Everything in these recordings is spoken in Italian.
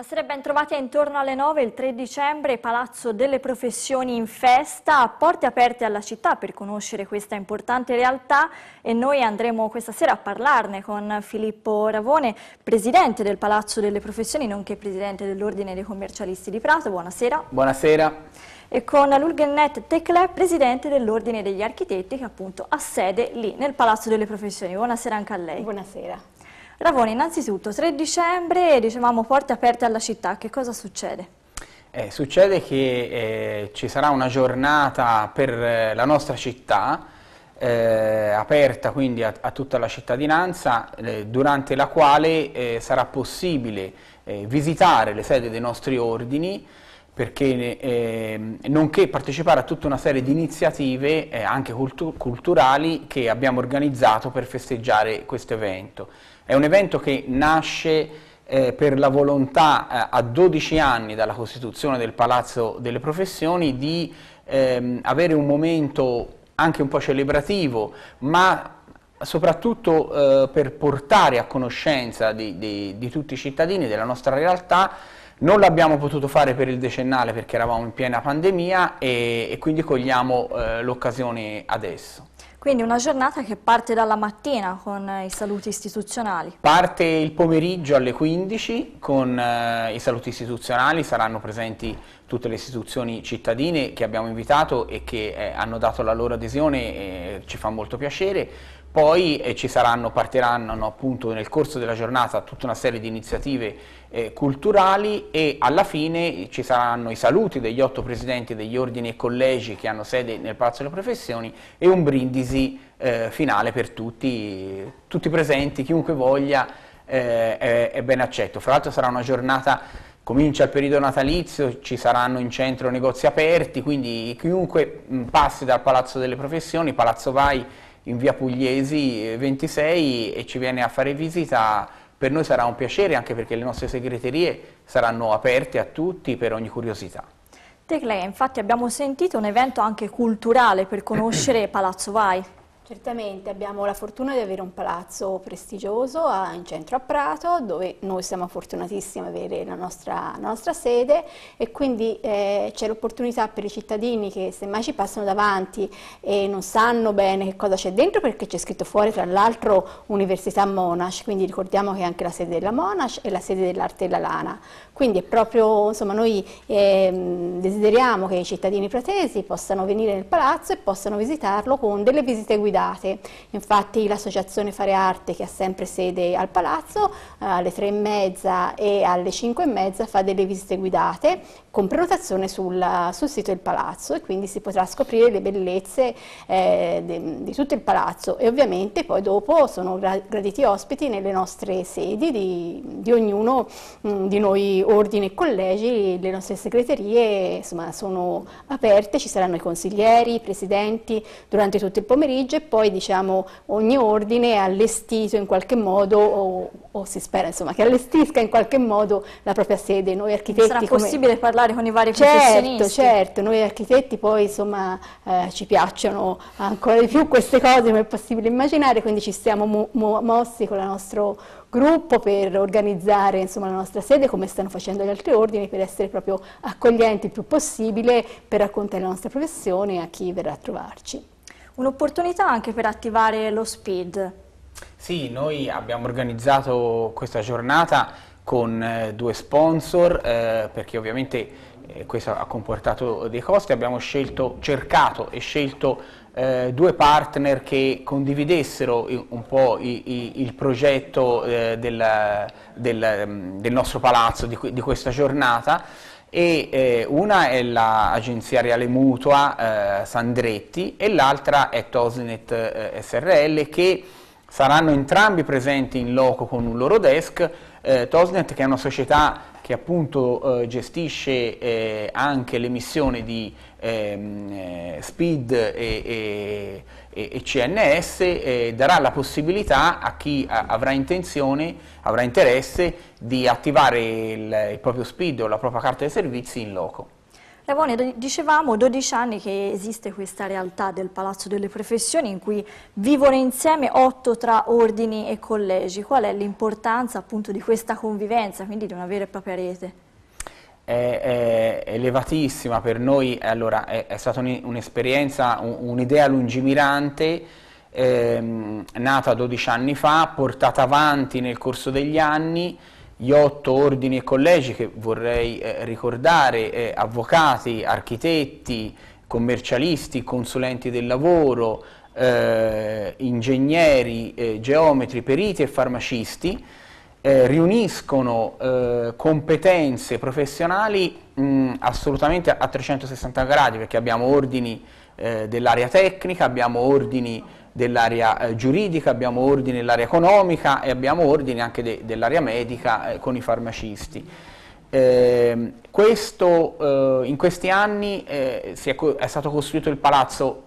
Buonasera e bentrovati intorno alle 9 il 3 dicembre Palazzo delle Professioni in festa, porte aperte alla città per conoscere questa importante realtà e noi andremo questa sera a parlarne con Filippo Ravone, presidente del Palazzo delle Professioni nonché presidente dell'Ordine dei Commercialisti di Prato, buonasera. Buonasera e con Lulgenet Tecle, presidente dell'Ordine degli Architetti che appunto ha sede lì nel Palazzo delle Professioni. Buonasera anche a lei. Buonasera. Ravone, innanzitutto, 3 dicembre, dicevamo porte aperte alla città, che cosa succede? Eh, succede che eh, ci sarà una giornata per eh, la nostra città, eh, aperta quindi a, a, tutta la cittadinanza, eh, durante la quale eh, sarà possibile visitare le sedi dei nostri ordini, perché, eh, nonché partecipare a tutta una serie di iniziative eh, anche cultu culturali che abbiamo organizzato per festeggiare questo evento. È un evento che nasce eh, per la volontà eh, a 12 anni dalla costituzione del Palazzo delle Professioni di ehm, avere un momento anche un po' celebrativo, ma soprattutto eh, per portare a conoscenza di, di, di, tutti i cittadini della nostra realtà. Non l'abbiamo potuto fare per il decennale perché eravamo in piena pandemia e, e quindi cogliamo eh, l'occasione adesso. Quindi una giornata che parte dalla mattina con eh, i saluti istituzionali. Parte il pomeriggio alle 15 con eh, i saluti istituzionali, saranno presenti tutte le istituzioni cittadine che abbiamo invitato e che eh, hanno dato la loro adesione, eh, ci fa molto piacere. Poi eh, ci saranno, partiranno no, appunto nel corso della giornata tutta una serie di iniziative eh, culturali e alla fine ci saranno i saluti degli otto presidenti degli ordini e collegi che hanno sede nel Palazzo delle Professioni e un brindisi eh, finale per tutti, tutti presenti, chiunque voglia eh, è, è ben accetto. Fra l'altro sarà una giornata comincia il periodo natalizio, ci saranno in centro negozi aperti, quindi chiunque passi dal Palazzo delle Professioni, Palazzo Vai in via Pugliesi 26 e ci viene a fare visita, per noi sarà un piacere anche perché le nostre segreterie saranno aperte a tutti per ogni curiosità. Teclea, infatti abbiamo sentito un evento anche culturale per conoscere Palazzo Vai. Certamente abbiamo la fortuna di avere un palazzo prestigioso a, in centro a Prato dove noi siamo fortunatissimi di avere la nostra, la nostra, sede e quindi eh, c'è l'opportunità per i cittadini che semmai ci passano davanti e non sanno bene che cosa c'è dentro perché c'è scritto fuori tra l'altro Università Monash, quindi ricordiamo che è anche la sede della Monash e la sede dell'arte e della lana. Quindi è proprio, insomma, noi eh, desideriamo che i cittadini pratesi possano venire nel palazzo e possano visitarlo con delle visite guidate guidate. Infatti l'associazione Fare Arte, che ha sempre sede al Palazzo, eh, alle tre e mezza e alle cinque e mezza fa delle visite guidate con prenotazione sul, sul sito del Palazzo e quindi si potrà scoprire le bellezze eh, di tutto il Palazzo e ovviamente poi dopo sono graditi ospiti nelle nostre sedi di, di ognuno mh, mm, di noi ordini e collegi, le nostre segreterie insomma, sono aperte, ci saranno i consiglieri, i presidenti durante tutto il pomeriggio e poi diciamo, ogni ordine è allestito in qualche modo o, o si spera insomma, che allestisca in qualche modo la propria sede. Noi architetti Sarà come... possibile parlare con i vari certo, Certo, noi architetti poi insomma, eh, ci piacciono ancora di più queste cose come è possibile immaginare, quindi ci stiamo mo mo mossi con il nostro gruppo per organizzare insomma, la nostra sede come stanno facendo gli altri ordini per essere proprio accoglienti il più possibile per raccontare la nostra professione a chi verrà a trovarci. Un'opportunità anche per attivare lo SPID. Sì, noi abbiamo organizzato questa giornata con eh, due sponsor eh, perché ovviamente eh, questo ha comportato dei costi, abbiamo scelto, cercato e scelto eh, due partner che condividessero un po' i, i, il progetto del, del, del, nostro palazzo, di, di questa giornata e eh, una è l'agenzia reale mutua eh, Sandretti e l'altra è Tosnet eh, SRL che saranno entrambi presenti in loco con un loro desk. Eh, Tosnet che è una società che appunto eh, gestisce eh, anche l'emissione di ehm, SPID e, e e CNS eh, darà la possibilità a chi avrà intenzione, avrà interesse di attivare il, il proprio SPID o la propria carta dei servizi in loco. Ravone, dicevamo 12 anni che esiste questa realtà del Palazzo delle Professioni in cui vivono insieme 8 tra ordini e collegi. Qual è l'importanza appunto di questa convivenza, quindi di una vera e propria rete? è, è elevatissima per noi, allora è, è stata un'esperienza, un'idea lungimirante ehm, nata 12 anni fa, portata avanti nel corso degli anni, gli otto ordini e collegi che vorrei eh, ricordare, eh, avvocati, architetti, commercialisti, consulenti del lavoro, eh, ingegneri, eh, geometri, periti e farmacisti, eh, riuniscono eh, competenze professionali mh, assolutamente a, a 360 gradi, perché abbiamo ordini eh, dell'area tecnica, abbiamo ordini dell'area eh, giuridica, abbiamo ordini dell'area economica e abbiamo ordini anche de, dell'area medica eh, con i farmacisti. Ehm, questo, eh, in questi anni è, è stato costruito il palazzo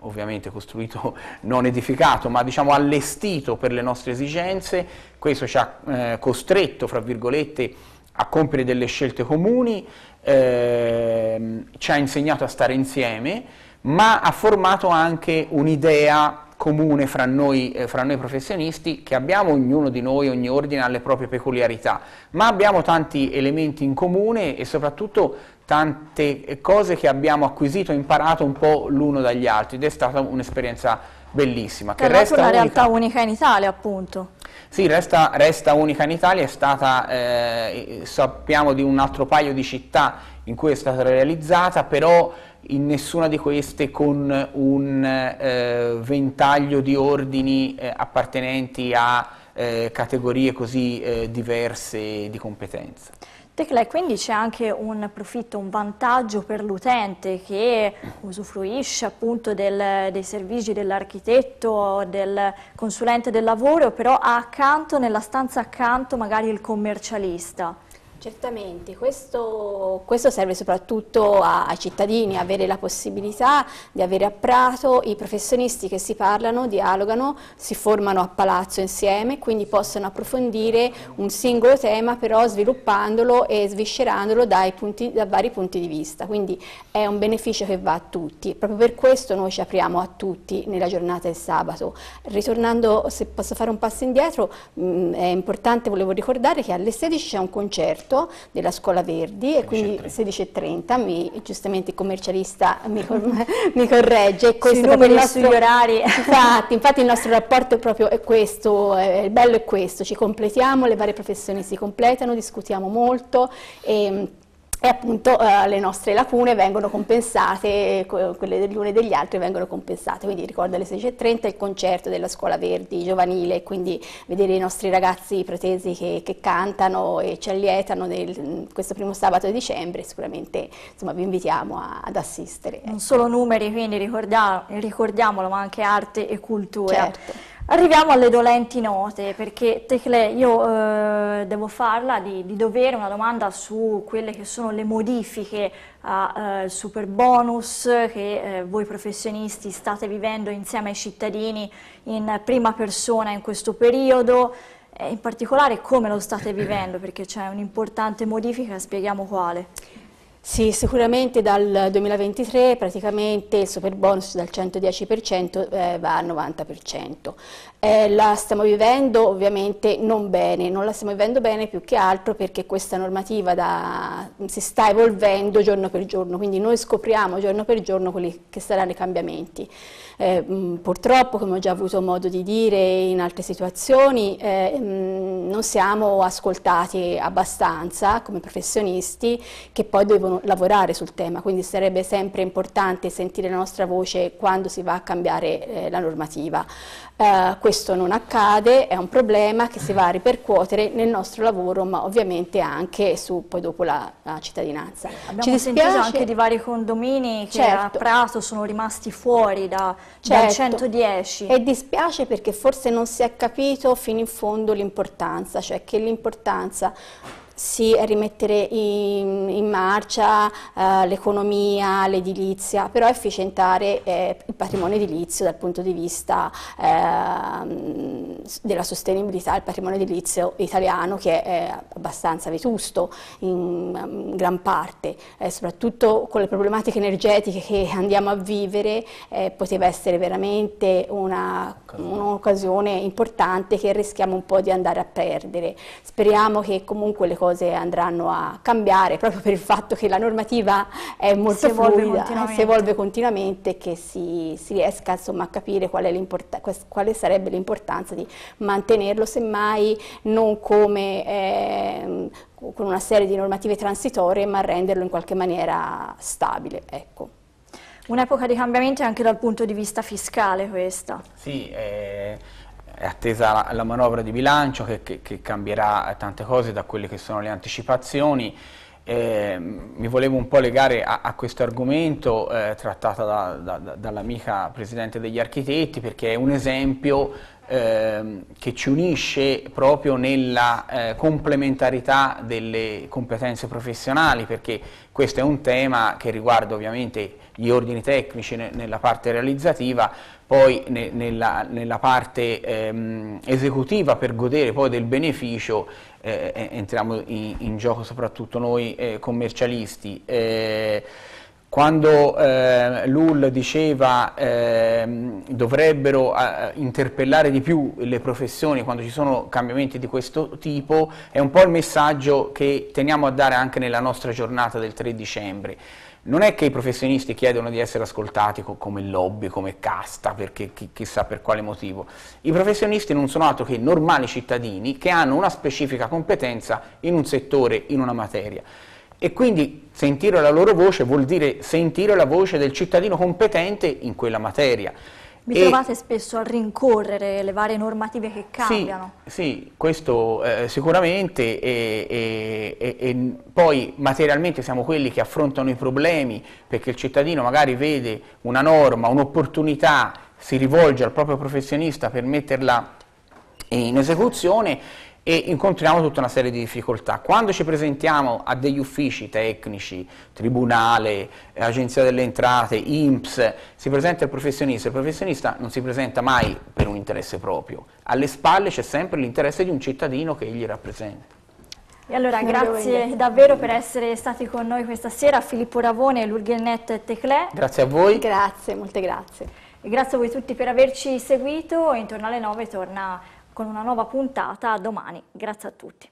ovviamente costruito, non edificato, ma diciamo allestito per le nostre esigenze, questo ci ha eh, costretto, fra virgolette, a compiere delle scelte comuni, eh, ci ha insegnato a stare insieme, ma ha formato anche un'idea comune fra noi, eh, fra noi, professionisti che abbiamo ognuno di noi, ogni ordine ha le proprie peculiarità, ma abbiamo tanti elementi in comune e soprattutto tante eh, cose che abbiamo acquisito, e imparato un po' l'uno dagli altri ed è stata un'esperienza bellissima. Che, che resta una unica. realtà unica in Italia appunto. Sì, resta, resta unica in Italia, è stata, eh, sappiamo di un altro paio di città in cui è stata realizzata, però in nessuna di queste con un eh, ventaglio di ordini eh, appartenenti a eh, categorie così eh, diverse di competenza. Teclai, quindi c'è anche un profitto, un vantaggio per l'utente che usufruisce appunto del, dei servizi dell'architetto, del consulente del lavoro, però ha accanto, nella stanza accanto, magari il commercialista. Certamente, questo, questo serve soprattutto ai cittadini, avere la possibilità di avere a Prato i professionisti che si parlano, dialogano, si formano a palazzo insieme, quindi possono approfondire un singolo tema però sviluppandolo e sviscerandolo punti, da vari punti di vista, quindi è un beneficio che va a tutti, proprio per questo noi ci apriamo a tutti nella giornata del sabato. Ritornando, se posso fare un passo indietro, mh, mm, è importante, volevo ricordare che alle 16 c'è un concerto agosto della Scuola Verdi e quindi 16.30, mi, giustamente il commercialista mi, mi corregge. Questo sui numeri, nostro, sugli orari. Infatti, infatti il nostro rapporto è proprio è questo, è, il bello è questo, ci completiamo, le varie professioni si completano, discutiamo molto e, ehm, e appunto eh, le nostre lacune vengono compensate, quelle degli uni e degli altri vengono compensate, quindi ricordo alle 16.30 il concerto della Scuola Verdi giovanile, quindi vedere i nostri ragazzi pretesi che, che cantano e ci allietano nel, questo primo sabato di dicembre, sicuramente insomma, vi invitiamo a, ad assistere. Non ecco. solo numeri, quindi ricordiamolo, ma anche arte e cultura. Certo. Arriviamo alle dolenti note, perché Tecle, io eh, devo farla di, di, dovere una domanda su quelle che sono le modifiche al eh, super bonus che eh, voi professionisti state vivendo insieme ai cittadini in prima persona in questo periodo, in particolare come lo state vivendo, perché c'è un'importante modifica, spieghiamo quale. Sì, sicuramente dal 2023 praticamente il super bonus dal 110% eh, va al 90%. Eh, la stiamo vivendo ovviamente non bene, non la stiamo vivendo bene più che altro perché questa normativa da, si sta evolvendo giorno per giorno, quindi noi scopriamo giorno per giorno quelli che saranno i cambiamenti. Eh, mh, mm, purtroppo, come ho già avuto modo di dire in altre situazioni, eh, mh, mm, non siamo ascoltati abbastanza come professionisti che poi devono lavorare sul tema, quindi sarebbe sempre importante sentire la nostra voce quando si va a cambiare eh, la normativa. Eh, questo non accade, è un problema che si va a ripercuotere nel nostro lavoro, ma ovviamente anche su, poi dopo la, la cittadinanza. Abbiamo Ci sentito anche di vari condomini che certo. a Prato sono rimasti fuori da certo. 110. E dispiace perché forse non si è capito fino in fondo l'importanza, cioè che l'importanza sì, rimettere in, in marcia eh, l'economia, l'edilizia, però efficientare eh, il patrimonio edilizio dal punto di vista eh, della sostenibilità, il patrimonio edilizio italiano che è abbastanza vetusto in, in gran parte, eh, soprattutto con le problematiche energetiche che andiamo a vivere, eh, poteva essere veramente un'occasione un importante che rischiamo un po' di andare a perdere. Speriamo che comunque le cose andranno a cambiare proprio per il fatto che la normativa è molto si fluida, evolve eh, si evolve continuamente e che si, si riesca insomma, a capire qual quale sarebbe l'importanza di mantenerlo, semmai non come eh, con una serie di normative transitorie, ma renderlo in qualche maniera stabile. Ecco. Un'epoca di cambiamento anche dal punto di vista fiscale questa. Sì, eh, è attesa la, la manovra di bilancio che, che, che, cambierà tante cose da quelle che sono le anticipazioni. Eh, mi volevo un po' legare a, a questo argomento eh, trattato da, da, dall'amica presidente degli architetti perché è un esempio Ehm, che ci unisce proprio nella eh, complementarità delle competenze professionali, perché questo è un tema che riguarda ovviamente gli ordini tecnici ne, nella parte realizzativa, poi ne, nella, nella, parte ehm, esecutiva per godere poi del beneficio eh, entriamo in, in, gioco soprattutto noi eh, commercialisti. Eh, quando eh, Lull diceva eh, dovrebbero eh, interpellare di più le professioni quando ci sono cambiamenti di questo tipo, è un po' il messaggio che teniamo a dare anche nella nostra giornata del 3 dicembre. Non è che i professionisti chiedono di essere ascoltati come lobby, come casta, perché chi, chissà per quale motivo. I professionisti non sono altro che normali cittadini che hanno una specifica competenza in un settore, in una materia e quindi sentire la loro voce vuol dire sentire la voce del cittadino competente in quella materia. Vi e trovate spesso a rincorrere le varie normative che cambiano? Sì, sì questo eh, sicuramente e, e, e, poi materialmente siamo quelli che affrontano i problemi perché il cittadino magari vede una norma, un'opportunità, si rivolge al proprio professionista per metterla in esecuzione e incontriamo tutta una serie di difficoltà. Quando ci presentiamo a degli uffici tecnici, tribunale, agenzia delle entrate, INPS, si presenta il professionista, il professionista non si presenta mai per un interesse proprio, alle spalle c'è sempre l'interesse di un cittadino che egli rappresenta. E allora grazie davvero per essere stati con noi questa sera, Filippo Ravone, Lurghenet Teclè. Grazie a voi. Grazie, molte grazie. E grazie a voi tutti per averci seguito, intorno alle 9 torna con una nuova puntata domani. Grazie a tutti.